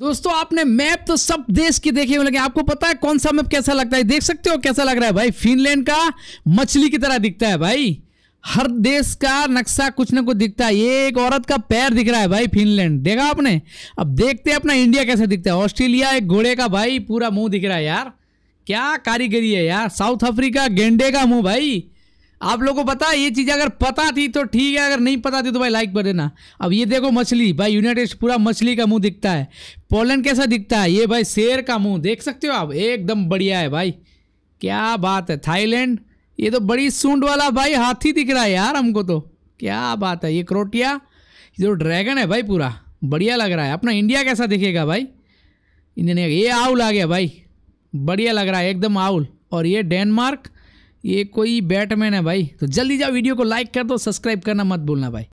दोस्तों आपने मैप तो सब देश की देखे हुए लगे आपको पता है कौन सा मैप कैसा लगता है देख सकते हो कैसा लग रहा है भाई फिनलैंड का मछली की तरह दिखता है भाई हर देश का नक्शा कुछ ना कुछ दिखता है ये एक औरत का पैर दिख रहा है भाई फिनलैंड देखा आपने अब देखते हैं अपना इंडिया कैसा दिखता है ऑस्ट्रेलिया एक घोड़े का भाई पूरा मुंह दिख रहा है यार क्या कारीगरी है यार साउथ अफ्रीका गेंडे का मुंह भाई आप लोगों को पता है ये चीज़ अगर पता थी तो ठीक है अगर नहीं पता थी तो भाई लाइक कर देना अब ये देखो मछली भाई यूनाइटेड स्टेट पूरा मछली का मुंह दिखता है पोलैंड कैसा दिखता है ये भाई शेर का मुंह देख सकते हो आप एकदम बढ़िया है भाई क्या बात है थाईलैंड ये तो बड़ी सूंड वाला भाई हाथी दिख रहा है यार हमको तो क्या बात है ये क्रोटिया ये तो ड्रैगन है भाई पूरा बढ़िया लग रहा है अपना इंडिया कैसा दिखेगा भाई इंडिया ये आउल आ गया भाई बढ़िया लग रहा है एकदम आउल और ये डेनमार्क ये कोई बैटमैन है भाई तो जल्दी जाओ वीडियो को लाइक कर दो सब्सक्राइब करना मत भूलना भाई